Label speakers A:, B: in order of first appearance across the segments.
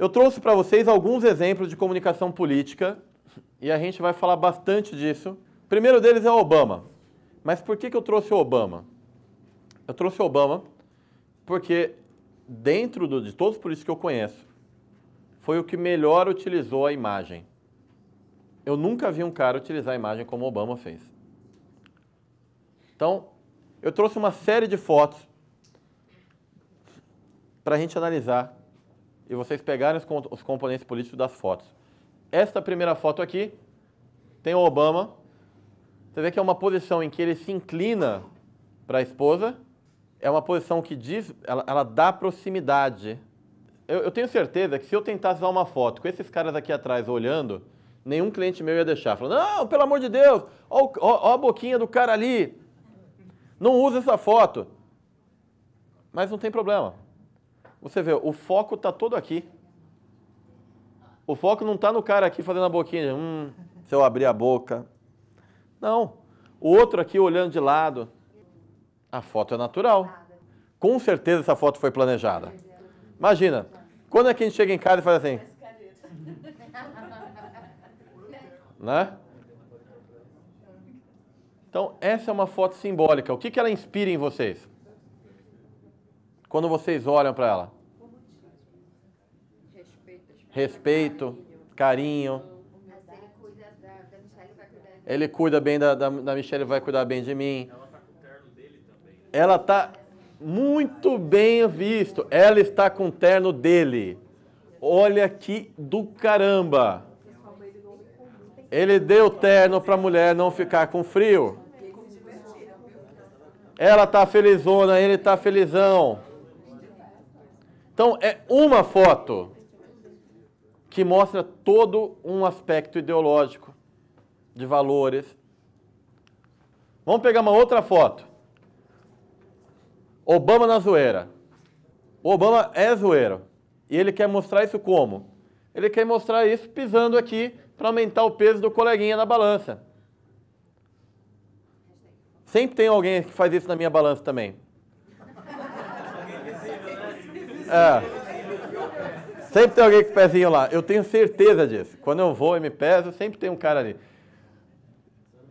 A: Eu trouxe para vocês alguns exemplos de comunicação política e a gente vai falar bastante disso. O primeiro deles é o Obama. Mas por que, que eu trouxe o Obama? Eu trouxe o Obama porque, dentro do, de todos os políticos que eu conheço, foi o que melhor utilizou a imagem. Eu nunca vi um cara utilizar a imagem como Obama fez. Então, eu trouxe uma série de fotos para a gente analisar e vocês pegarem os componentes políticos das fotos. Esta primeira foto aqui tem o Obama. Você vê que é uma posição em que ele se inclina para a esposa. É uma posição que diz, ela, ela dá proximidade. Eu, eu, tenho certeza que se eu tentasse dar uma foto com esses caras aqui atrás olhando, nenhum cliente meu ia deixar. Falando, não, pelo amor de Deus, ó, a boquinha do cara ali. Não usa essa foto. Mas não tem problema. Você vê, o foco está todo aqui. O foco não está no cara aqui fazendo a boquinha, hum, se eu abrir a boca. Não. O outro aqui olhando de lado. A foto é natural. Com certeza essa foto foi planejada. Imagina, quando é que a gente chega em casa e faz assim? Né? Então, essa é uma foto simbólica. O que, que ela inspira em vocês? Quando vocês olham para ela? respeito, carinho. Ele cuida bem da, da, da Michelle, vai cuidar bem de mim. Tá né? Ela tá muito bem visto. Ela está com o terno dele. Olha que do caramba. Ele deu terno para a mulher não ficar com frio. Ela tá felizona, ele tá felizão. Então é uma foto que mostra todo um aspecto ideológico, de valores. Vamos pegar uma outra foto. Obama na zoeira. O Obama é zoeiro. E ele quer mostrar isso como? Ele quer mostrar isso pisando aqui para aumentar o peso do coleguinha na balança. Sempre tem alguém que faz isso na minha balança também. É. Sempre tem alguém com o pezinho lá. Eu tenho certeza disso. Quando eu vou e me peso, sempre tem um cara ali.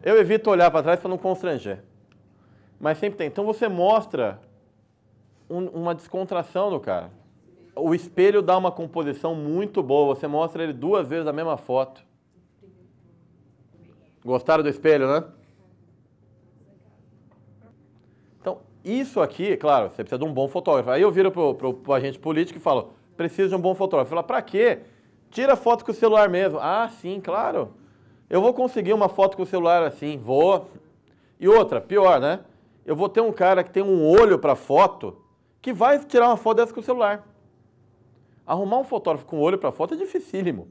A: Eu evito olhar para trás para não constranger. Mas sempre tem. Então você mostra um, uma descontração do cara. O espelho dá uma composição muito boa. Você mostra ele duas vezes a mesma foto. Gostaram do espelho, né? Então, isso aqui, claro, você precisa de um bom fotógrafo. Aí eu viro para o agente político e falo: precisa de um bom fotógrafo. Fala, para quê? Tira foto com o celular mesmo. Ah, sim, claro. Eu vou conseguir uma foto com o celular assim, vou. E outra, pior, né? Eu vou ter um cara que tem um olho para foto que vai tirar uma foto dessa com o celular. Arrumar um fotógrafo com olho para foto é dificílimo.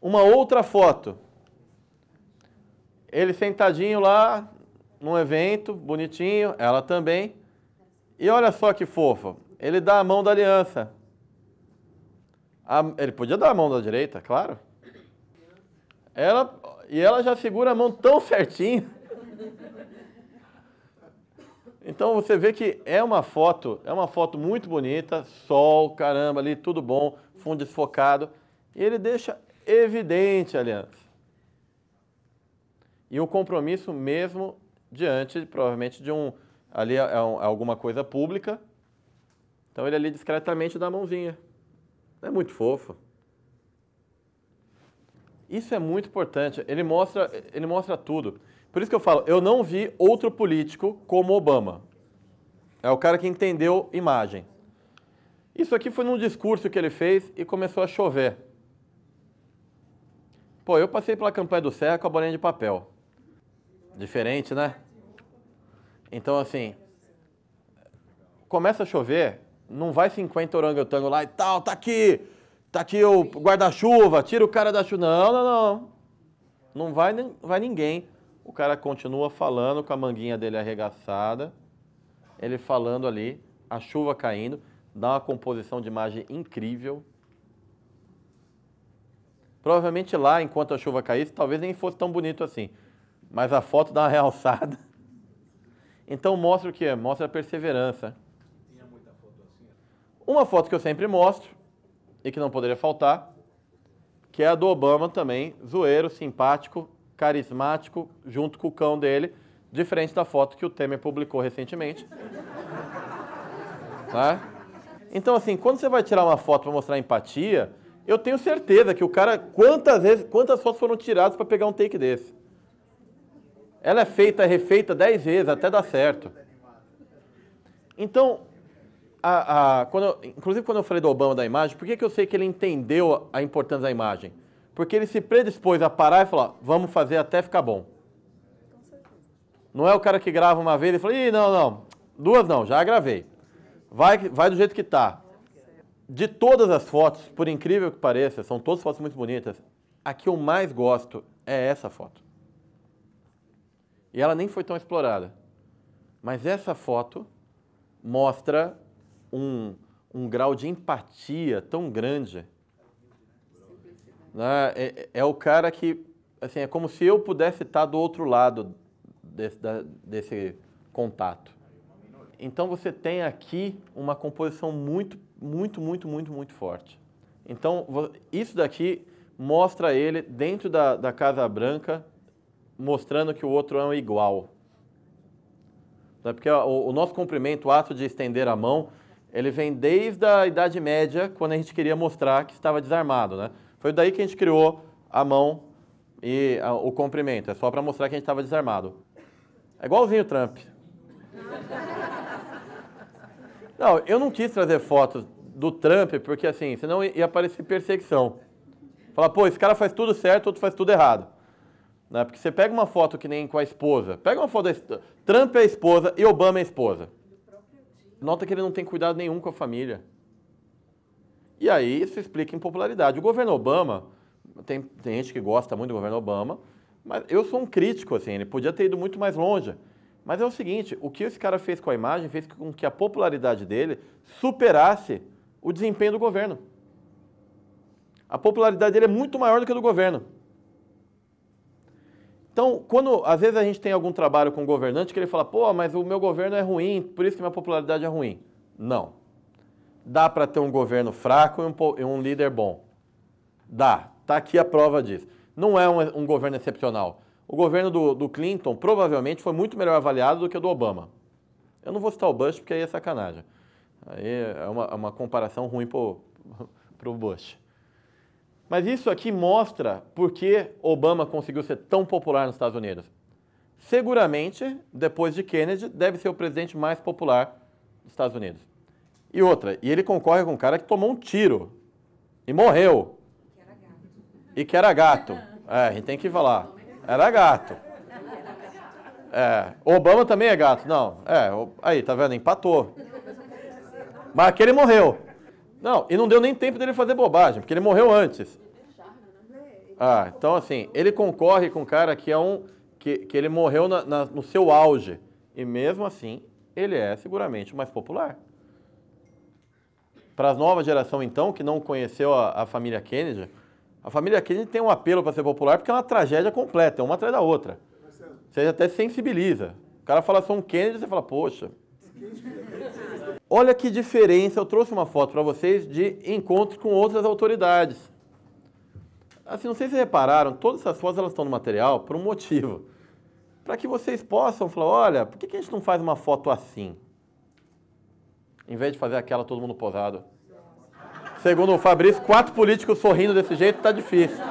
A: Uma outra foto. Ele sentadinho lá num evento, bonitinho, ela também. E olha só que fofa ele dá a mão da aliança. A, ele podia dar a mão da direita, claro. Ela, e ela já segura a mão tão certinho. Então você vê que é uma foto, é uma foto muito bonita, sol, caramba, ali tudo bom, fundo desfocado. E ele deixa evidente a aliança. E o compromisso mesmo diante, provavelmente, de um ali é, é alguma coisa pública, então ele ali discretamente dá a mãozinha. É muito fofo. Isso é muito importante. Ele mostra, ele mostra tudo. Por isso que eu falo, eu não vi outro político como Obama. É o cara que entendeu imagem. Isso aqui foi num discurso que ele fez e começou a chover. Pô, eu passei pela campanha do Serra com a bolinha de papel. Diferente, né? Então, assim, começa a chover, não vai 50 orangotango lá e tal, tá aqui, tá aqui o guarda-chuva, tira o cara da chuva. Não, não, não. Não vai, vai ninguém. O cara continua falando com a manguinha dele arregaçada, ele falando ali, a chuva caindo, dá uma composição de imagem incrível. Provavelmente lá, enquanto a chuva caísse, talvez nem fosse tão bonito assim. Mas a foto dá uma realçada. Então mostra o que? Mostra a perseverança. Uma foto que eu sempre mostro e que não poderia faltar, que é a do Obama também, zoeiro, simpático, carismático, junto com o cão dele, diferente da foto que o Temer publicou recentemente. Né? Então, assim, quando você vai tirar uma foto para mostrar empatia, eu tenho certeza que o cara, quantas vezes, quantas fotos foram tiradas para pegar um take desse? Ela é feita, refeita dez vezes até dar certo. Então, a, a, quando eu, inclusive quando eu falei do Obama da imagem, por que, que eu sei que ele entendeu a, importância da imagem? Porque ele se predispôs a parar e falar, vamos fazer até ficar bom. Não é o cara que grava uma vez e fala, ih, não, não, duas não, já gravei. Vai, vai do jeito que está. De todas as fotos, por incrível que pareça, são todas fotos muito bonitas, a que eu mais gosto é essa foto. E ela nem foi tão explorada. Mas essa foto mostra um, um grau de empatia tão grande. Né? É, é, é, o cara que, assim, é como se eu pudesse estar do outro lado desse, da, desse contato. Então você tem aqui uma composição muito, muito, muito, muito, muito forte. Então isso daqui mostra ele dentro da, da Casa Branca, mostrando que o outro é um igual. Né? Porque o, o nosso cumprimento, o ato de estender a mão, ele vem desde a Idade Média, quando a gente queria mostrar que estava desarmado, né? Foi daí que a gente criou a mão e a, o comprimento, é só para mostrar que a gente estava desarmado. É igualzinho o Trump. Não, eu não quis trazer fotos do Trump, porque assim, senão ia aparecer perseguição. Falar, pô, esse cara faz tudo certo, outro faz tudo errado. Né? Porque você pega uma foto que nem com a esposa, pega uma foto, da, Trump é a esposa e Obama é a esposa nota que ele não tem cuidado nenhum com a família. E aí isso explica impopularidade. O governo Obama, tem, tem gente que gosta muito do governo Obama, mas eu sou um crítico, assim, ele podia ter ido muito mais longe. Mas é o seguinte, o que esse cara fez com a imagem fez com que a popularidade dele superasse o desempenho do governo. A popularidade dele é muito maior do que a do governo. Então, quando às vezes a gente tem algum trabalho com um governante que ele fala, pô, mas o meu governo é ruim, por isso que minha popularidade é ruim. Não. Dá para ter um governo fraco e um, e um, líder bom. Dá. Tá aqui a prova disso. Não é um, um governo excepcional. O governo do, do, Clinton provavelmente foi muito melhor avaliado do que o do Obama. Eu não vou citar o Bush porque aí é sacanagem. Aí é uma, é uma comparação ruim para pro Bush. Mas isso aqui mostra por que Obama conseguiu ser tão popular nos Estados Unidos. Seguramente, depois de Kennedy, deve ser o presidente mais popular dos Estados Unidos. E outra, e ele concorre com um cara que tomou um tiro e morreu. E que era gato. É, a gente tem que falar. Era gato. É, Obama também é gato. Não, é, aí, tá vendo? Empatou. Mas aquele morreu. Não, e não deu nem tempo dele fazer bobagem, porque ele morreu antes. Ah, então assim, ele concorre com um cara que é um. que, que ele morreu na, na, no seu auge. E mesmo assim, ele é seguramente o mais popular. Para a nova geração, então, que não conheceu a, a família Kennedy, a família Kennedy tem um apelo para ser popular porque é uma tragédia completa, é uma atrás da outra. Você até sensibiliza. O cara fala só um Kennedy, você fala, poxa. Olha que diferença, eu trouxe uma foto para vocês de encontros com outras autoridades. Assim, não sei se repararam, todas essas fotos elas estão no material por um motivo. Para que vocês possam falar, olha, por que, que a gente não faz uma foto assim? Em vez de fazer aquela todo mundo posado. Segundo o Fabrício, quatro políticos sorrindo desse jeito está difícil.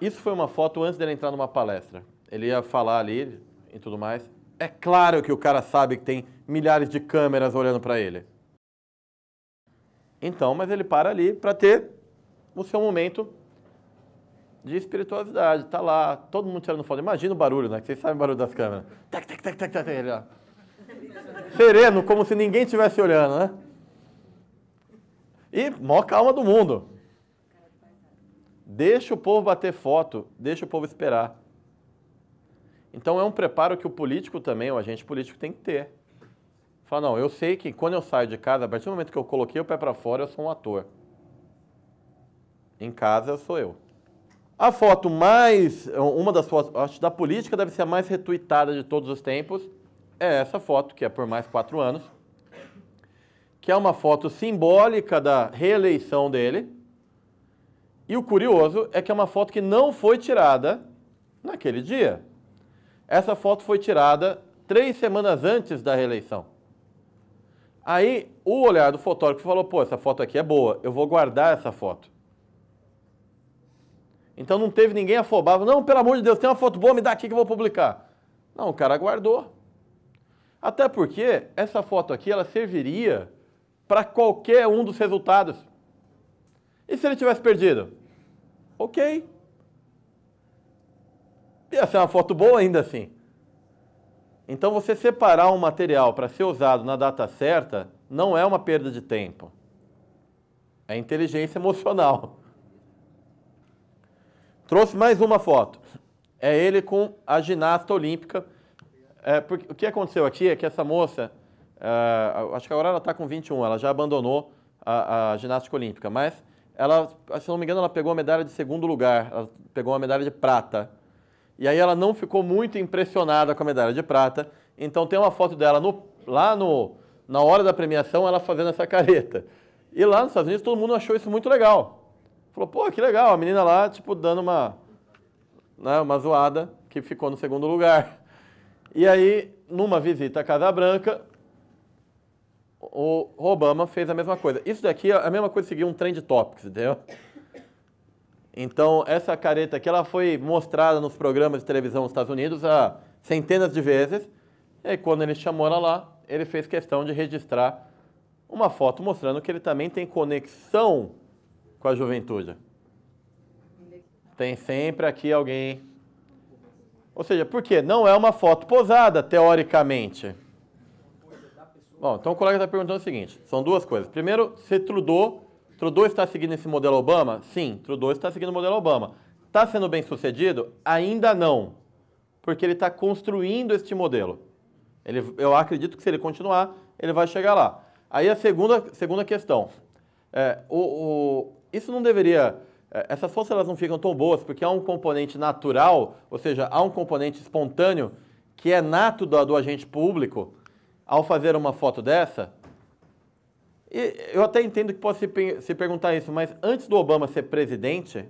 A: Isso foi uma foto antes dele entrar numa palestra. Ele ia falar ali e tudo mais. É claro que o cara sabe que tem milhares de câmeras olhando para ele. Então, mas ele para ali para ter o seu momento de espiritualidade. está lá, todo mundo tirando foto. Imagina o barulho, né? Que vocês sabem o barulho das câmeras. Tac, tac, tac, tac, tac, ele lá. Sereno, como se ninguém estivesse olhando, né? E maior calma do mundo. Deixa o povo bater foto, deixa o povo esperar. Então é um preparo que o político também, o agente político, tem que ter. Fala, não, eu sei que quando eu saio de casa, a partir do momento que eu coloquei o pé para fora, eu sou um ator. Em casa sou eu. A foto mais, uma das fotos, acho da política deve ser a mais retuitada de todos os tempos, é essa foto, que é por mais quatro anos, que é uma foto simbólica da reeleição dele. E o curioso é que é uma foto que não foi tirada naquele dia. Essa foto foi tirada três semanas antes da reeleição. Aí o olhar do fotógrafo falou: pô, essa foto aqui é boa, eu vou guardar essa foto. Então não teve ninguém afobado. Não, pelo amor de Deus, tem uma foto boa, me dá aqui que eu vou publicar. Não, o cara guardou. Até porque essa foto aqui, ela serviria para qualquer um dos resultados. E se ele tivesse perdido? Ok. Ia ser uma foto boa ainda assim. Então você separar um material para ser usado na data certa não é uma perda de tempo. É inteligência emocional. Trouxe mais uma foto. É ele com a ginasta olímpica. É, porque, o que aconteceu aqui é que essa moça, é, acho que agora ela está com 21, ela já abandonou a, a, ginástica olímpica, mas ela, se não me engano, ela pegou a medalha de segundo lugar, ela pegou a medalha de prata. E aí ela não ficou muito impressionada com a medalha de prata, então tem uma foto dela no, lá no, na hora da premiação, ela fazendo essa careta. E lá nos Estados Unidos todo mundo achou isso muito legal. Falou, pô, que legal, a menina lá, tipo, dando uma, né, uma zoada que ficou no segundo lugar. E aí, numa visita à Casa Branca, o Obama fez a mesma coisa. Isso daqui é a mesma coisa seguir um trend topics, entendeu? Então, essa careta aqui, ela foi mostrada nos programas de televisão dos Estados Unidos há centenas de vezes. E aí, quando ele chamou ela lá, ele fez questão de registrar uma foto mostrando que ele também tem conexão com a juventude? Tem sempre aqui alguém. Ou seja, por quê? Não é uma foto posada, teoricamente. Bom, então o colega está perguntando o seguinte: são duas coisas. Primeiro, se Trudeau, Trudeau está seguindo esse modelo Obama? Sim, Trudeau está seguindo o modelo Obama. Está sendo bem sucedido? Ainda não, porque ele está construindo este modelo. Ele, eu acredito que se ele continuar, ele vai chegar lá. Aí a segunda, segunda questão. É, o, o, isso não deveria. É, essas forças elas não ficam tão boas porque há um componente natural, ou seja, há um componente espontâneo que é nato do, do agente público ao fazer uma foto dessa. E eu até entendo que possa se, se perguntar isso, mas antes do Obama ser presidente,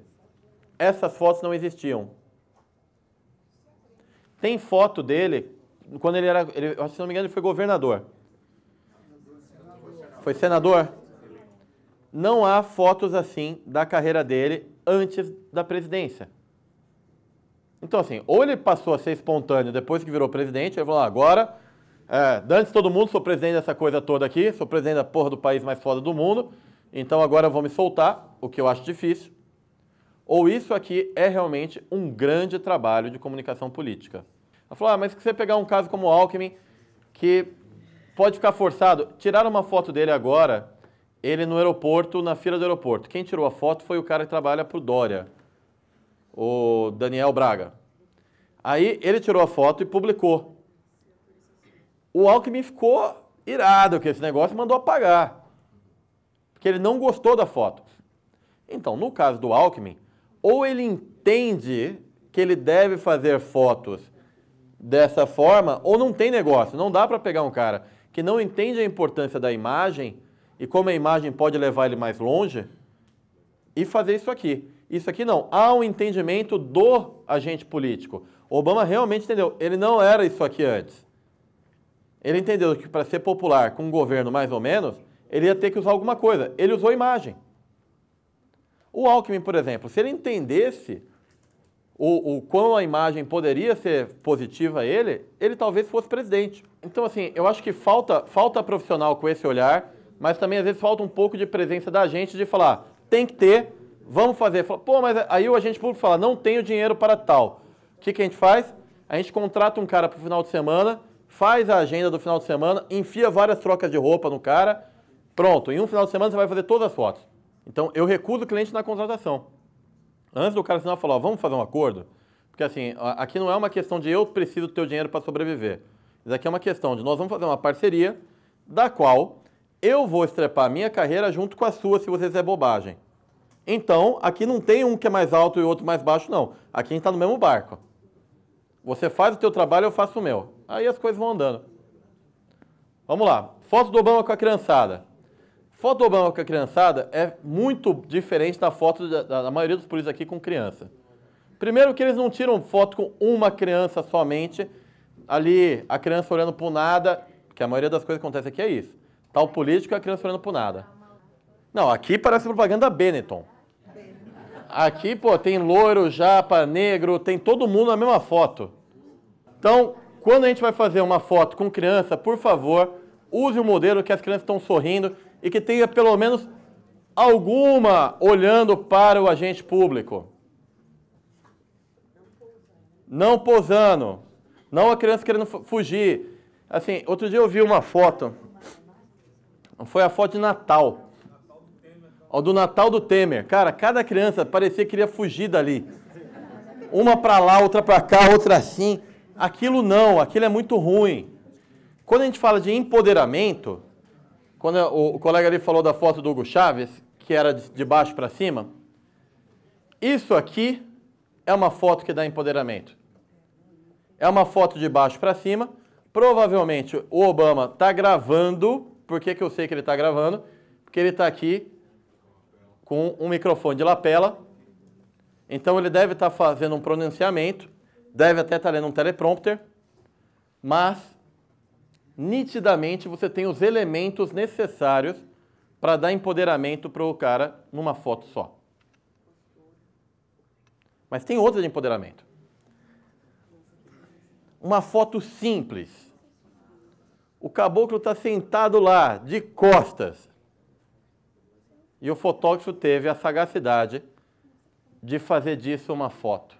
A: essas fotos não existiam. Tem foto dele quando ele era, ele, se não me engano, ele foi governador. Foi senador? não há fotos assim da carreira dele antes da presidência. Então, assim, ou ele passou a ser espontâneo depois que virou presidente, ele falou, ah, agora, é, antes todo mundo, sou presidente dessa coisa toda aqui, sou presidente da porra do país mais foda do mundo, então agora eu vou me soltar, o que eu acho difícil. Ou isso aqui é realmente um grande trabalho de comunicação política. Ela falou, ah, mas se você pegar um caso como o Alckmin, que pode ficar forçado, tirar uma foto dele agora ele no aeroporto, na fila do aeroporto. Quem tirou a foto foi o cara que trabalha para o Dória, o Daniel Braga. Aí ele tirou a foto e publicou. O Alckmin ficou irado com esse negócio e mandou apagar. Porque ele não gostou da foto. Então, no caso do Alckmin, ou ele entende que ele deve fazer fotos dessa forma, ou não tem negócio. Não dá para pegar um cara que não entende a importância da imagem e como a imagem pode levar ele mais longe, e fazer isso aqui. Isso aqui não. Há um entendimento do agente político. Obama realmente entendeu. Ele não era isso aqui antes. Ele entendeu que para ser popular com um governo mais ou menos, ele ia ter que usar alguma coisa. Ele usou imagem. O Alckmin, por exemplo, se ele entendesse o, o quão a imagem poderia ser positiva a ele, ele talvez fosse presidente. Então, assim, eu acho que falta, falta profissional com esse olhar mas também às vezes falta um pouco de presença da gente de falar, tem que ter, vamos fazer. Fala, Pô, mas aí o agente público fala, não tenho dinheiro para tal. O que, que a gente faz? A gente contrata um cara para o final de semana, faz a agenda do final de semana, enfia várias trocas de roupa no cara, pronto, em um final de semana você vai fazer todas as fotos. Então eu recuso o cliente na contratação. Antes do cara assinar, falar, vamos fazer um acordo? Porque assim, aqui não é uma questão de eu preciso do teu dinheiro para sobreviver. Isso aqui é uma questão de nós vamos fazer uma parceria da qual eu vou estrepar a minha carreira junto com a sua se você fizer bobagem. Então, aqui não tem um que é mais alto e outro mais baixo, não. Aqui a gente está no mesmo barco. Você faz o teu trabalho, eu faço o meu. Aí as coisas vão andando. Vamos lá. Foto do Obama com a criançada. Foto do Obama com a criançada é muito diferente da foto da, da maioria dos polícias aqui com criança. Primeiro que eles não tiram foto com uma criança somente, ali a criança olhando para nada, que a maioria das coisas que acontece aqui é isso. Tal político e a criança olhando por nada. Não, aqui parece propaganda Benetton. Aqui, pô, tem loiro, japa, negro, tem todo mundo na mesma foto. Então, quando a gente vai fazer uma foto com criança, por favor, use o modelo que as crianças estão sorrindo e que tenha pelo menos alguma olhando para o agente público. Não posando. Não a criança querendo fugir. Assim, outro dia eu vi uma foto foi a foto de Natal. Ó, do Natal do Temer. Cara, cada criança parecia que queria fugir dali. Uma para lá, outra para cá, outra assim. Aquilo não, aquilo é muito ruim. Quando a gente fala de empoderamento, quando o colega ali falou da foto do Hugo Chaves, que era de baixo para cima, isso aqui é uma foto que dá empoderamento. É uma foto de baixo para cima. Provavelmente o Obama está gravando por que, que eu sei que ele está gravando? Porque ele está aqui com um microfone de lapela. Então ele deve estar tá fazendo um pronunciamento, deve até estar tá lendo um teleprompter, mas nitidamente você tem os elementos necessários para dar empoderamento para o cara numa foto só. Mas tem outra de empoderamento. Uma foto simples o caboclo está sentado lá, de costas. E o fotógrafo teve a sagacidade de fazer disso uma foto.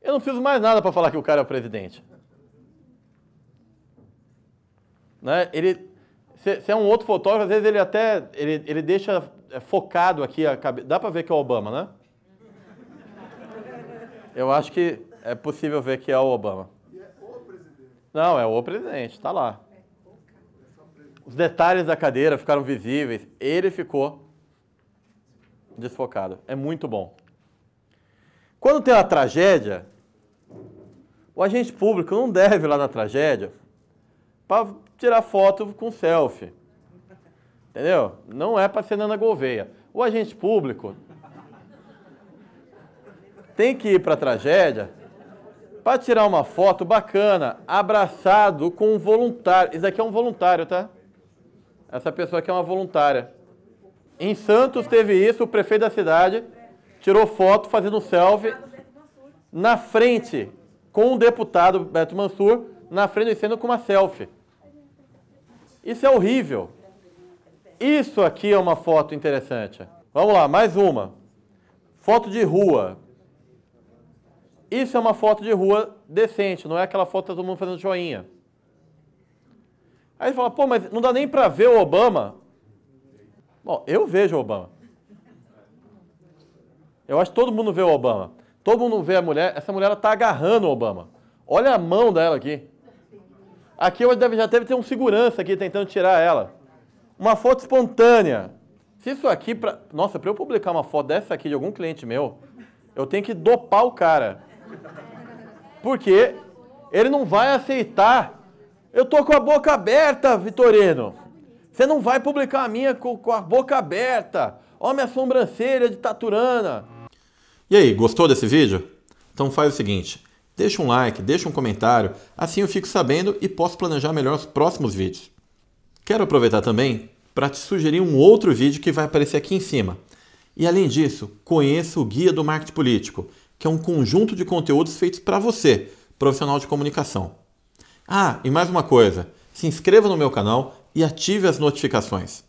A: Eu não preciso mais nada para falar que o cara é o presidente. Né? Ele, se, se, é um outro fotógrafo, às vezes ele até ele, ele deixa é, focado aqui a cabeça. Dá para ver que é o Obama, né? Eu acho que é possível ver que é o Obama. Não, é o presidente, está lá. Os detalhes da cadeira ficaram visíveis. Ele ficou desfocado. É muito bom. Quando tem uma tragédia, o agente público não deve ir lá na tragédia para tirar foto com selfie. Entendeu? Não é para ser Nana Gouveia. O agente público tem que ir para a tragédia para tirar uma foto bacana, abraçado com um voluntário. Isso aqui é um voluntário, tá? Essa pessoa aqui é uma voluntária. Em Santos teve isso, o prefeito da cidade tirou foto fazendo um selfie na frente com o deputado Beto Mansur, na frente e sendo com uma selfie. Isso é horrível. Isso aqui é uma foto interessante. Vamos lá, mais uma. Foto de rua. Isso é uma foto de rua decente, não é aquela foto que tá todo mundo fazendo joinha. Aí ele fala, pô, mas não dá nem para ver o Obama. Bom, eu vejo o Obama. Eu acho que todo mundo vê o Obama. Todo mundo vê a mulher. Essa mulher, está tá agarrando o Obama. Olha a mão dela aqui. Aqui hoje deve, já deve ter um segurança aqui tentando tirar ela. Uma foto espontânea. Se isso aqui, pra... nossa, para eu publicar uma foto dessa aqui de algum cliente meu, eu tenho que dopar o cara. Porque ele não vai aceitar. Eu tô com a boca aberta, Vitorino. Você não vai publicar a minha com, com a boca aberta. Olha minha sobrancelha de taturana. E aí, gostou desse vídeo? Então faz o seguinte, deixa um like, deixa um comentário, assim eu fico sabendo e posso planejar melhor os próximos vídeos. Quero aproveitar também para te sugerir um outro vídeo que vai aparecer aqui em cima. E além disso, conheça o Guia do Marketing Político, que é um conjunto de conteúdos feitos para você, profissional de comunicação. Ah, e mais uma coisa: se inscreva no meu canal e ative as notificações.